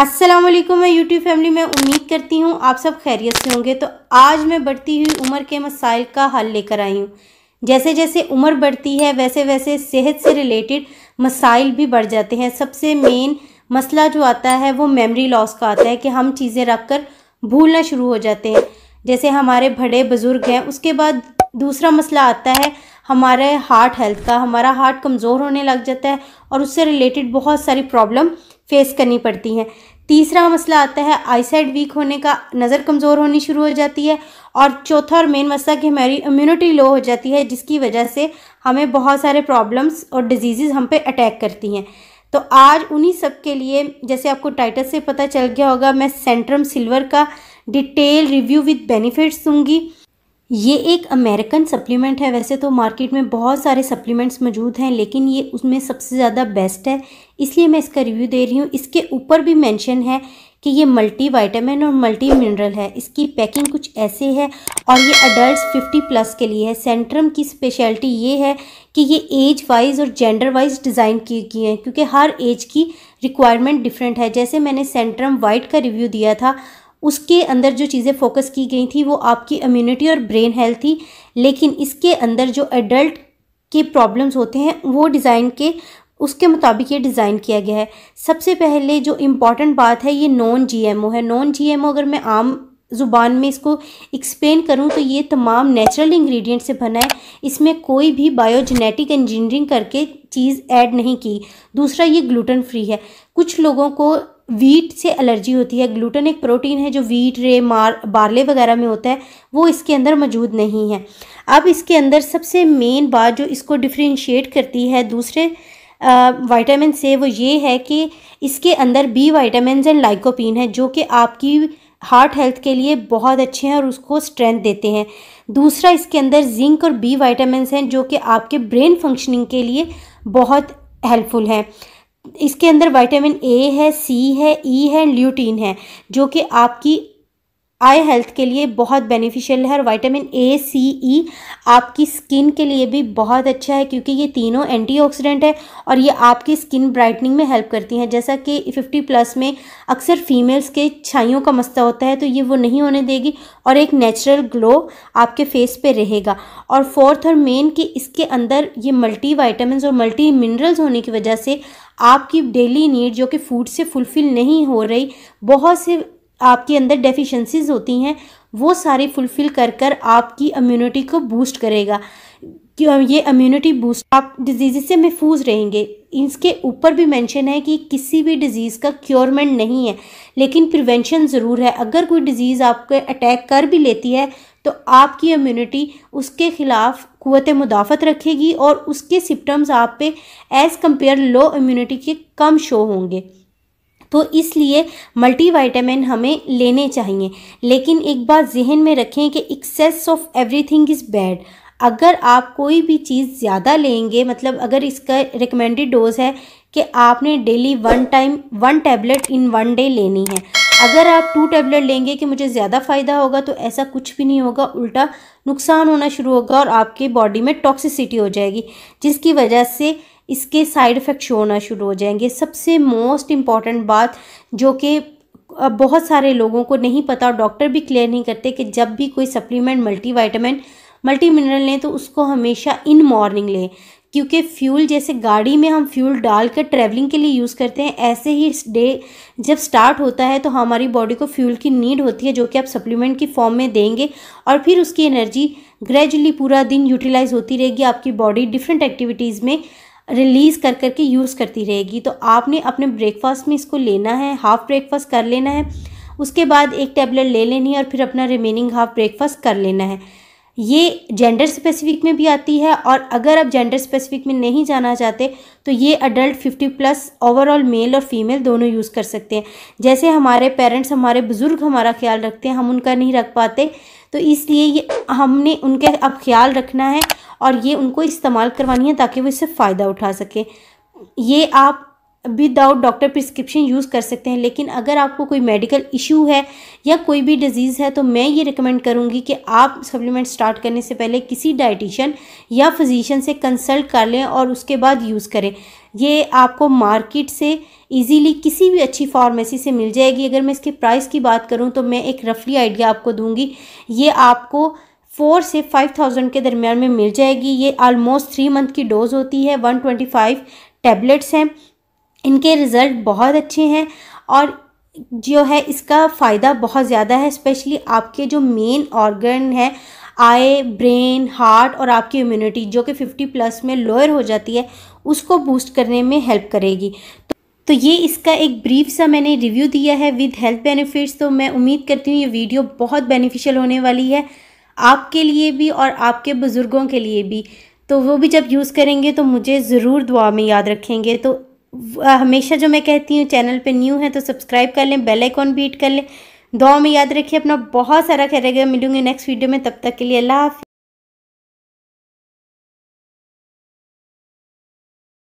अस्सलाम वालेकुम मैं यूट्यूब फैमिली में उम्मीद करती हूँ आप सब खैरियत से होंगे तो आज मैं बढ़ती हुई उम्र के मसाइल का हल लेकर आई हूँ जैसे जैसे उम्र बढ़ती है वैसे वैसे सेहत से रिलेटेड मसाइल भी बढ़ जाते हैं सबसे मेन मसला जो आता है वो मेमोरी लॉस का आता है कि हम चीज़ें रख कर भूलना शुरू हो जाते हैं जैसे हमारे बड़े बुज़ुर्ग हैं उसके बाद दूसरा मसला आता है हमारे हार्ट हेल्थ का हमारा हार्ट कमज़ोर होने लग जाता है और उससे रिलेटेड बहुत सारी प्रॉब्लम फेस करनी पड़ती हैं तीसरा मसला आता है आई साइड वीक होने का नज़र कमज़ोर होनी शुरू हो जाती है और चौथा और मेन मसला कि हमारी इम्यूनिटी लो हो जाती है जिसकी वजह से हमें बहुत सारे प्रॉब्लम्स और डिजीज़ हम पे अटैक करती हैं तो आज उन्हीं सब के लिए जैसे आपको टाइटल से पता चल गया होगा मैं सेंट्रम सिल्वर का डिटेल रिव्यू विद बेनिफिट्स दूंगी ये एक अमेरिकन सप्लीमेंट है वैसे तो मार्केट में बहुत सारे सप्लीमेंट्स मौजूद हैं लेकिन ये उसमें सबसे ज़्यादा बेस्ट है इसलिए मैं इसका रिव्यू दे रही हूँ इसके ऊपर भी मेंशन है कि ये मल्टी वाइटामिन और मल्टी मिनरल है इसकी पैकिंग कुछ ऐसे है और ये अडल्ट 50 प्लस के लिए है सेंट्रम की स्पेशलिटी ये है कि ये एज वाइज और जेंडर वाइज डिज़ाइन की गई हैं क्योंकि हर एज की रिक्वायरमेंट डिफरेंट है जैसे मैंने सेंट्रम वाइट का रिव्यू दिया था उसके अंदर जो चीज़ें फोकस की गई थी वो आपकी इम्यूनिटी और ब्रेन हेल्थ थी लेकिन इसके अंदर जो एडल्ट के प्रॉब्लम्स होते हैं वो डिज़ाइन के उसके मुताबिक ये डिज़ाइन किया गया है सबसे पहले जो इम्पॉर्टेंट बात है ये नॉन जीएमओ है नॉन जीएमओ अगर मैं आम ज़ुबान में इसको एक्सप्लेन करूँ तो ये तमाम नेचुरल इंग्रेडिएंट से बना है इसमें कोई भी बायोजेनेटिक इंजीनियरिंग करके चीज़ ऐड नहीं की दूसरा ये ग्लूटन फ्री है कुछ लोगों को वीट से एलर्जी होती है ग्लूटन एक प्रोटीन है जो वीट रे मार बार्ले वगैरह में होता है वो इसके अंदर मौजूद नहीं है अब इसके अंदर सबसे मेन बात जो इसको डिफ्रेंशिएट करती है दूसरे वाइटामिन से वो ये है कि इसके अंदर बी वाइटामिन एंड लाइकोपिन है जो कि आपकी हार्ट हेल्थ के लिए बहुत अच्छे हैं और उसको स्ट्रेंथ देते हैं दूसरा इसके अंदर जिंक और बी वाइटामिन हैं जो कि आपके ब्रेन फंक्शनिंग के लिए बहुत हेल्पफुल हैं इसके अंदर विटामिन ए है सी है ई e है ल्यूटीन है जो कि आपकी आई हेल्थ के लिए बहुत बेनिफिशियल है और वाइटामिन ए सी ई आपकी स्किन के लिए भी बहुत अच्छा है क्योंकि ये तीनों एंटीऑक्सीडेंट है और ये आपकी स्किन ब्राइटनिंग में हेल्प करती हैं जैसा कि 50 प्लस में अक्सर फीमेल्स के छाइयों का मस्ता होता है तो ये वो नहीं होने देगी और एक नेचुरल ग्लो आपके फेस पे रहेगा और फोर्थ और मेन कि इसके अंदर ये मल्टी वाइटामिन और मल्टी मिनरल्स होने की वजह से आपकी डेली नीड जो कि फूड से फुलफ़िल नहीं हो रही बहुत से आपके अंदर डेफिशिएंसीज होती हैं वो सारी फुलफ़िल कर कर आपकी इम्यूनिटी को बूस्ट करेगा ये इम्यूनिटी बूस्ट आप डिजीज़ से महफूज रहेंगे इसके ऊपर भी मेंशन है कि किसी भी डिज़ीज़ का क्योरमेंट नहीं है लेकिन प्रिवेंशन ज़रूर है अगर कोई डिज़ीज़ आपको अटैक कर भी लेती है तो आपकी इम्यूनिटी उसके ख़िलाफ़ क़वत मुदाफ़त रखेगी और उसके सिम्टम्स आप पे एज़ कम्पेयर लो इम्यूनिटी के कम शो होंगे तो इसलिए मल्टीवाइटामिन हमें लेने चाहिए लेकिन एक बात जहन में रखें कि excess of everything is bad अगर आप कोई भी चीज़ ज़्यादा लेंगे मतलब अगर इसका रिकमेंडेड डोज है कि आपने daily one time one tablet in one day लेनी है अगर आप टू टैबलेट लेंगे कि मुझे ज़्यादा फ़ायदा होगा तो ऐसा कुछ भी नहीं होगा उल्टा नुकसान होना शुरू होगा और आपके बॉडी में टॉक्सिसिटी हो जाएगी जिसकी वजह से इसके साइड इफ़ेक्ट शो होना शुरू हो जाएंगे सबसे मोस्ट इम्पॉर्टेंट बात जो कि बहुत सारे लोगों को नहीं पता और डॉक्टर भी क्लियर नहीं करते कि जब भी कोई सप्लीमेंट मल्टीवाइटामिन मल्टी मिनरल लें तो उसको हमेशा इन मॉर्निंग लें क्योंकि फ्यूल जैसे गाड़ी में हम फ्यूल डालकर ट्रैवलिंग के लिए यूज़ करते हैं ऐसे ही डे जब स्टार्ट होता है तो हमारी बॉडी को फ्यूल की नीड होती है जो कि आप सप्लीमेंट की फॉर्म में देंगे और फिर उसकी एनर्जी ग्रेजुअली पूरा दिन यूटिलाइज होती रहेगी आपकी बॉडी डिफरेंट एक्टिविटीज़ में रिलीज़ कर करके यूज़ करती रहेगी तो आपने अपने ब्रेकफास्ट में इसको लेना है हाफ़ ब्रेकफास्ट कर लेना है उसके बाद एक टैबलेट ले लेनी है और फिर अपना रिमेनिंग हाफ़ ब्रेकफास्ट कर लेना है ये जेंडर स्पेसिफिक में भी आती है और अगर आप जेंडर स्पेसिफिक में नहीं जाना चाहते तो ये adult fifty plus overall male और फीमेल दोनों यूज़ कर सकते हैं जैसे हमारे पेरेंट्स हमारे बुज़ुर्ग हमारा ख्याल रखते हैं हम उनका नहीं रख पाते तो इसलिए ये हमने उनके अब ख्याल रखना है और ये उनको इस्तेमाल करवानी है ताकि वो इससे फ़ायदा उठा सकें ये आप विदाउट डॉक्टर प्रिस्क्रिप्शन यूज़ कर सकते हैं लेकिन अगर आपको कोई मेडिकल इशू है या कोई भी डिजीज़ है तो मैं ये रिकमेंड करूँगी कि आप सप्लीमेंट स्टार्ट करने से पहले किसी डाइटिशन या फिजिशन से कंसल्ट कर लें और उसके बाद यूज़ करें ये आपको मार्केट से इजीली किसी भी अच्छी फार्मेसी से मिल जाएगी अगर मैं इसके प्राइस की बात करूँ तो मैं एक रफली आइडिया आपको दूँगी ये आपको फोर से फाइव थाउजेंड के दरमियान में मिल जाएगी ये आलमोस्ट थ्री मंथ की डोज होती है वन ट्वेंटी फाइव टेबलेट्स हैं इनके रिज़ल्ट बहुत अच्छे हैं और जो है इसका फ़ायदा बहुत ज़्यादा है स्पेशली आपके जो मेन ऑर्गन है आई ब्रेन हार्ट और आपकी इम्यूनिटी जो कि फिफ्टी प्लस में लोअर हो जाती है उसको बूस्ट करने में हेल्प करेगी तो, तो ये इसका एक ब्रीफ सा मैंने रिव्यू दिया है विद हेल्थ बेनिफिट्स तो मैं उम्मीद करती हूँ ये वीडियो बहुत बेनिफिशियल होने वाली है आपके लिए भी और आपके बुज़ुर्गों के लिए भी तो वो भी जब यूज़ करेंगे तो मुझे ज़रूर दुआ में याद रखेंगे तो हमेशा जो मैं कहती हूँ चैनल पे न्यू है तो सब्सक्राइब कर लें बेल आइकॉन भी हिट कर लें दुआ में याद रखिए अपना बहुत सारा खेल रहेगा मिलूंगी नेक्स्ट वीडियो में तब तक के लिए अल्लाह